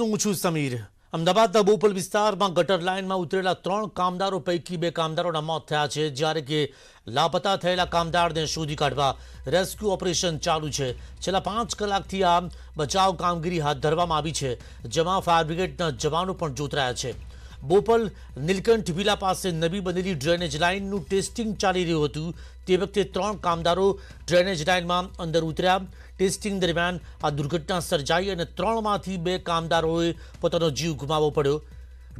આપનું છું સમીર અમદાવાદના બોપલ વિસ્તારમાં ગટર લાઇનમાં ઉતરેલા ત્રણ કામદારો પૈકી બે કામદારોના મોત થયા છે જ્યારે કે લાપતા થયેલા કામદારને શોધી કાઢવા રેસ્ક્યુ ઓપરેશન ચાલુ છે છેલ્લા પાંચ કલાકથી આ બચાવ કામગીરી હાથ ધરવામાં આવી છે જેમાં ફાયર બ્રિગેડના જવાનો પણ જોતરાયા છે બોપલ નીલકંઠ વિલા પાસે નવી બનેલી ડ્રેનેજ લાઇનનું ટેસ્ટિંગ ચાલી રહ્યું હતું તે વખતે ત્રણ કામદારો ડ્રેનેજ લાઇનમાં અંદર ઉતર્યા ટેસ્ટિંગ દરમિયાન આ દુર્ઘટના સર્જાઈ અને ત્રણમાંથી બે કામદારોએ પોતાનો જીવ ગુમાવવો પડ્યો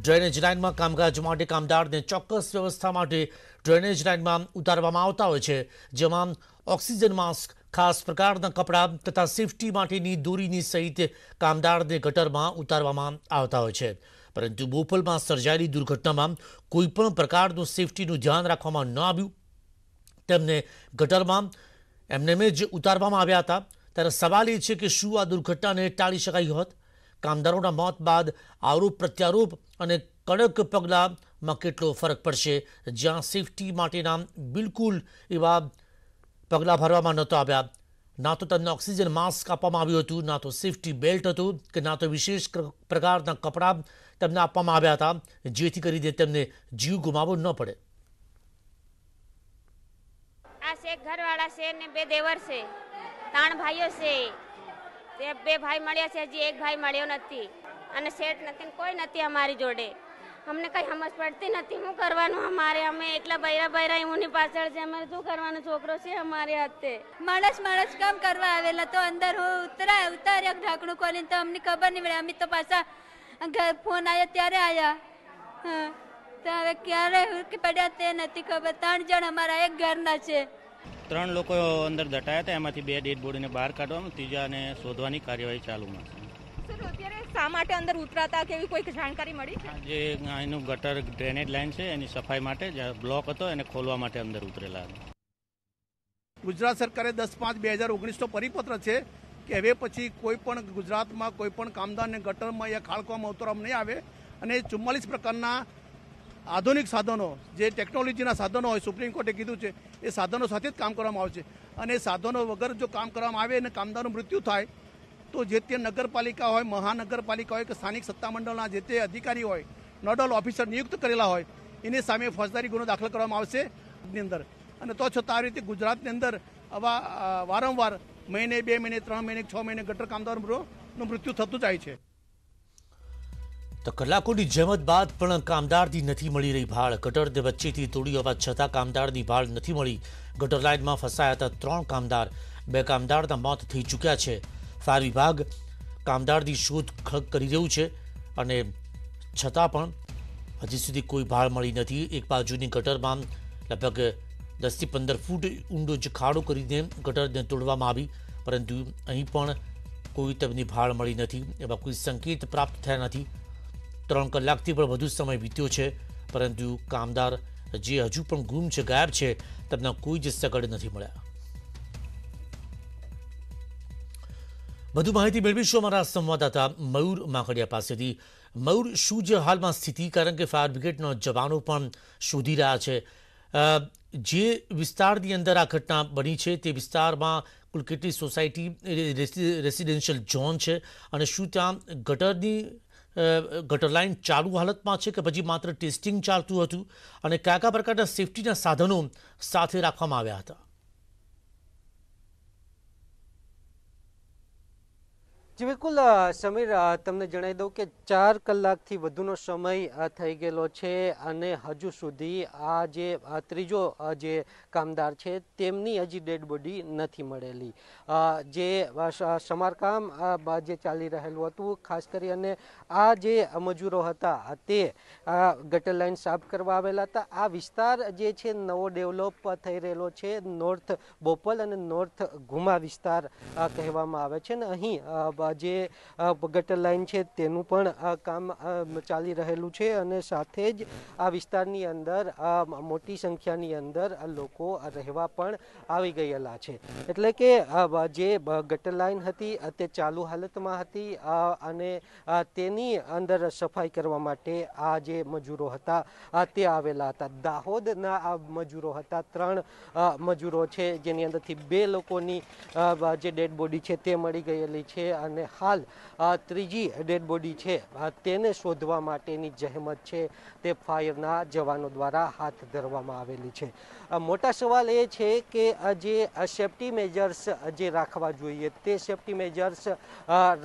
ડ્રેનેજ લાઇનમાં કામકાજ માટે કામદારને ચોક્કસ વ્યવસ્થા માટે ડ્રેનેજ લાઇનમાં ઉતારવામાં આવતા હોય છે જેમાં ઓક્સિજન માસ્ક ખાસ પ્રકારના કપડાં તથા સેફટી માટેની દોરીની સહિત કામદારને ગટરમાં ઉતારવામાં આવતા હોય છે પરંતુ બોપલમાં સર્જાયેલી દુર્ઘટનામાં કોઈપણ પ્રકારનું સેફટીનું ધ્યાન રાખવામાં ન આવ્યું તેમને ગટરમાં એમને જ ઉતારવામાં આવ્યા હતા ત્યારે સવાલ એ છે કે શું આ દુર્ઘટનાને ટાળી શકાઈ હોત કામદારોના મોત બાદ આરોપ પ્રત્યારોપ અને કડક પગલાંમાં કેટલો ફરક પડશે જ્યાં સેફટી માટેના બિલકુલ એવા પગલાં ભરવામાં નહોતા આવ્યા ના તો તેમને ઓક્સિજન માસ્ક આપવામાં આવ્યું હતું ના તો સેફ્ટી બેલ્ટ હતું કે ના તો વિશેષ પ્રકારના કપડાં તેમને આપવામાં આવ્યા હતા જેથી કરીને તેમને જીવ ગુમાવવો ન પડે આ શેખ ઘરવાળા છે ને બે દેવર છે ત્રણ ભાઈઓ છે તે બે ભાઈ મળ્યા છે હજી એક ભાઈ મળ્યો નથી અને શેઠ નથી કોઈ નથી અમારી જોડે અમને કંઈ સમજ પડતી નથી શું કરવાનું અમારે અમે એકલા બૈરા બૈરા એમની પાછળ છે અમારે શું કરવાનો છોકરો છે અમારે હાથે માણસ માણસ કામ કરવા આવેલા તો અંદર હું ઉતરાય ઉતાર્યા ઢાંકણું ખોલીને તો અમને ખબર નહીં પડે અમે તો પાછા ફોન આવ્યા ત્યારે આવ્યા તો હવે ક્યારે પડ્યા તે નથી ખબર ત્રણ જણ અમારા એક ઘરના છે ત્રણ લોકો અંદર દટાયા હતા એમાંથી બે ડેડ બોડીને બહાર કાઢવામાં ત્રીજાને શોધવાની કાર્યવાહી ચાલુમાં છે શા માટે અંદર ઉતરાતા કે એવી કોઈ જાણકારી મળી છે જે અહીંનું ગટર ડ્રેનેજ લાઈન છે એની સફાઈ માટે બ્લોક હતો એને ખોલવા માટે અંદર ઉતરેલા ગુજરાત સરકારે દસ પાંચ બે હજાર ઓગણીસનો પરિપત્ર છે કે હવે પછી કોઈ પણ ગુજરાતમાં કોઈ પણ કામદારને ગટરમાં યા ખાળકવામાં ઉતરવામાં નહીં આવે અને ચુમ્માલીસ પ્રકારના આધુનિક સાધનો જે ટેકનોલોજીના સાધનો હોય સુપ્રીમ કોર્ટે કીધું છે એ સાધનો સાથે જ કામ કરવામાં આવશે અને સાધનો વગર જો કામ કરવામાં આવે અને કામદારનું મૃત્યુ થાય તો જે તે નગરપાલિકા હોય મહાનગરપાલિકા હોય કે સ્થાનિક સત્તામંડળના જે તે અધિકારી હોય નોડલ ઓફિસર નિયુક્ત કરેલા હોય એની સામે ફોજદારી ગુનો દાખલ કરવામાં આવશે ની અંદર અને તો છતાં આવી રીતે ગુજરાતની અંદર આવા વારંવાર મહિને બે મહિને ત્રણ મહિને છ મહિને ગટર કામદારનું મૃત્યુ થતું જાય છે તો કલાકોની જેમત બાદ પણ કામદારની નથી મળી રહી ભાળ ગટર ગટરને વચ્ચેથી તોડી હોવા છતાં કામદારની ભાળ નથી મળી ગટર લાઇનમાં ફસાયા હતા ત્રણ કામદાર બે કામદારના મોત થઈ ચૂક્યા છે ફાયર વિભાગ કામદારની શોધખોળ કરી રહ્યું છે અને છતાં પણ હજી સુધી કોઈ ભાળ મળી નથી એક બાજુની ગટરમાં લગભગ દસથી પંદર ફૂટ ઊંડો જ ખાડો કરીને ગટરને તોડવામાં આવી પરંતુ અહીં પણ કોઈ તેમની ભાળ મળી નથી એવા કોઈ સંકેત પ્રાપ્ત થયા નથી ત્રણ કલાકથી પણ વધુ સમય વીત્યો છે પરંતુ કામદાર જે હજુ પણ ગુમ છે ગાયબ છે તેમના કોઈ જ સગડ નથી મળ્યા વધુ માહિતી મેળવીશું અમારા સંવાદદાતા મયુર માકડિયા પાસેથી મયુર શું જે હાલમાં સ્થિતિ કારણ કે ફાયર બ્રિગેડનો જવાનો પણ શોધી રહ્યા છે જે વિસ્તારની અંદર આ ઘટના બની છે તે વિસ્તારમાં કુલ કેટલી સોસાયટી રેસિડેન્શિયલ ઝોન છે અને શું ત્યાં ગટરની ગટર લાઇન ચાલુ હાલતમાં છે કે પછી માત્ર ટેસ્ટિંગ ચાલતું હતું અને કયા કયા પ્રકારના સેફટીના સાધનો સાથે રાખવામાં આવ્યા હતા જી બિલકુલ સમીર તમને જણાવી દઉં કે ચાર કલાકથી વધુનો સમય થઈ ગયેલો છે અને હજુ સુધી આ જે ત્રીજો જે કામદાર છે તેમની હજી ડેડ બોડી નથી મળેલી જે સમારકામ જે ચાલી રહેલું હતું ખાસ કરી અને આ જે મજૂરો હતા તે ગટર લાઇન સાફ કરવા આવેલા હતા આ વિસ્તાર જે છે નવો ડેવલપ થઈ રહેલો છે નોર્થ બોપલ અને નોર્થ ઘુમા વિસ્તાર કહેવામાં આવે છે ને અહીં જે ગટર લાઇન છે તેનું પણ કામ ચાલી રહેલું છે અને સાથે જ આ વિસ્તારની અંદર મોટી સંખ્યાની અંદર લોકો રહેવા પણ આવી ગયેલા છે એટલે કે જે ગટર લાઇન હતી તે ચાલુ હાલતમાં હતી અને તેની અંદર સફાઈ કરવા માટે આ જે મજૂરો હતા તે આવેલા હતા દાહોદના આ મજૂરો હતા ત્રણ મજૂરો છે જેની અંદરથી બે લોકોની જે ડેડ બોડી છે તે મળી ગયેલી છે અને અને હાલ ત્રીજી ડેડ બોડી છે તેને શોધવા માટેની જહેમત છે તે ફાયરના જવાનો દ્વારા હાથ ધરવામાં આવેલી છે મોટા સવાલ એ છે કે જે સેફ્ટી મેજર્સ જે રાખવા જોઈએ તે સેફ્ટી મેજર્સ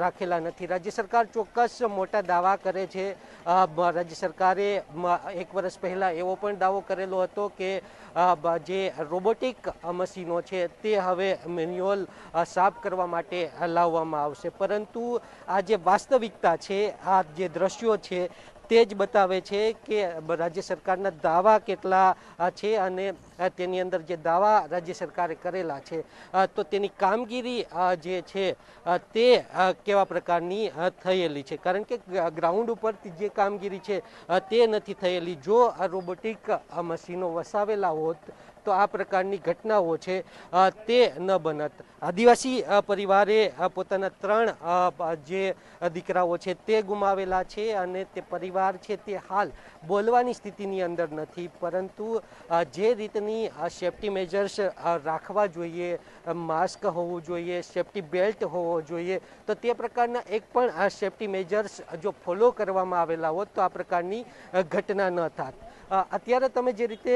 રાખેલા નથી રાજ્ય સરકાર ચોક્કસ મોટા દાવા કરે છે રાજ્ય સરકારે એક વર્ષ પહેલાં એવો પણ દાવો કરેલો હતો કે જે રોબોટિક મશીનો છે તે હવે મેન્યુઅલ સાફ કરવા માટે લાવવામાં આવશે પણ પરંતુ આ જે વાસ્તવિકતા છે આ જે દ્રશ્યો છે તે જ બતાવે છે કે રાજ્ય સરકારના દાવા કેટલા છે અને તેની અંદર જે દાવા રાજ્ય સરકારે કરેલા છે તો તેની કામગીરી જે છે તે કેવા પ્રકારની થયેલી છે કારણ કે ગ્રાઉન્ડ ઉપર જે કામગીરી છે તે નથી થયેલી જો આ રોબોટિક મશીનો વસાવેલા હોત તો આ પ્રકારની ઘટનાઓ છે તે ન બનત આદિવાસી પરિવારે પોતાના ત્રણ જે દીકરાઓ છે તે ગુમાવેલા છે અને તે પરિવાર છે તે હાલ બોલવાની સ્થિતિની અંદર નથી પરંતુ જે રીતની સેફ્ટી મેજર્સ રાખવા જોઈએ માસ્ક હોવું જોઈએ સેફ્ટી બેલ્ટ હોવો જોઈએ તો તે પ્રકારના એક પણ આ સેફ્ટી મેજર્સ જો ફોલો કરવામાં આવેલા હોત તો આ પ્રકારની ઘટના ન થાત અત્યારે તમે જે રીતે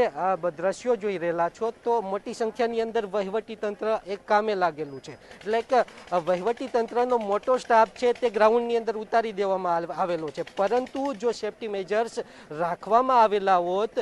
દ્રશ્યો જોઈ રહેલા રહેલા છો તો મોટી સંખ્યાની અંદર વહીવટી તંત્ર એક કામે લાગેલું છે એટલે કે વહીવટી તંત્રનો મોટો સ્ટાફ છે તે ગ્રાઉન્ડની અંદર ઉતારી દેવામાં આવેલો છે પરંતુ જો સેફ્ટી મેજર્સ રાખવામાં આવેલા હોત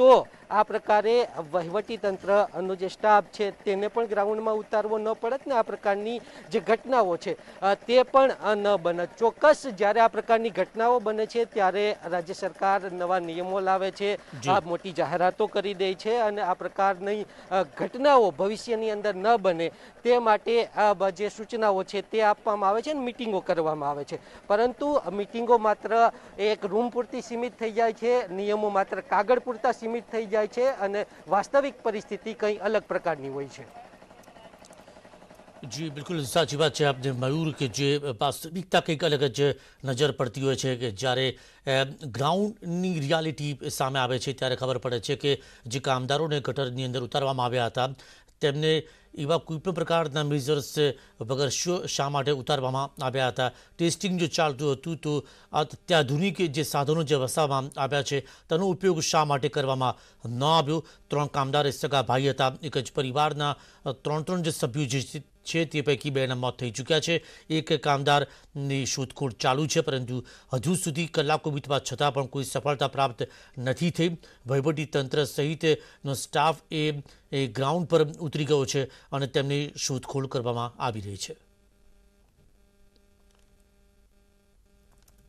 તો આ પ્રકારે વહીવટી તંત્રનો જે સ્ટાફ છે તેને પણ ગ્રાઉન્ડમાં ઉતારવો ન પડત ને આ પ્રકારની જે ઘટનાઓ છે તે પણ ન બને ચોક્કસ જ્યારે આ પ્રકારની ઘટનાઓ બને છે ત્યારે રાજ્ય સરકાર નવા નિયમો લાવે છે આ મોટી જાહેરાતો કરી દે છે અને આ પ્રકારની ઘટનાઓ ભવિષ્યની અંદર ન બને તે માટે જે સૂચનાઓ છે તે આપવામાં આવે છે અને મિટિંગો કરવામાં આવે છે પરંતુ મિટિંગો માત્ર એક રૂમ પૂરતી સીમિત થઈ જાય છે નિયમો માત્ર કાગળ પૂરતા સીમિત થઈ જાય જાય છે અને વાસ્તવિક પરિસ્થિતિ કંઈ અલગ પ્રકારની હોય છે જી બિલકુલ સાચી વાત છે આપને મયુર કે જે વાસ્તવિકતા કંઈક અલગ જ નજર પડતી હોય છે કે જ્યારે ગ્રાઉન્ડની રિયાલિટી સામે આવે છે ત્યારે ખબર પડે છે કે જે કામદારોને ગટરની અંદર ઉતારવામાં આવ્યા હતા તેમને એવા કોઈપણ પ્રકારના મેઝર્સ વગર શા માટે ઉતારવામાં આવ્યા હતા ટેસ્ટિંગ જો ચાલતું હતું તો અત્યાધુનિક જે સાધનો જે વસાવવામાં આવ્યા છે તેનો ઉપયોગ શા માટે કરવામાં ન આવ્યો ત્રણ કામદાર સગા ભાઈ હતા એક જ પરિવારના ત્રણ ત્રણ જે સભ્યો જે છે તે પૈકી બેના મોત થઈ ચૂક્યા છે એક કામદારની શોધખોળ ચાલુ છે પરંતુ હજુ સુધી કલાકો વીતવા છતાં પણ કોઈ સફળતા પ્રાપ્ત નથી થઈ વહીવટી તંત્ર સહિતનો સ્ટાફ એ ગ્રાઉન્ડ પર ઉતરી ગયો છે અને તેમની શોધખોળ કરવામાં આવી રહી છે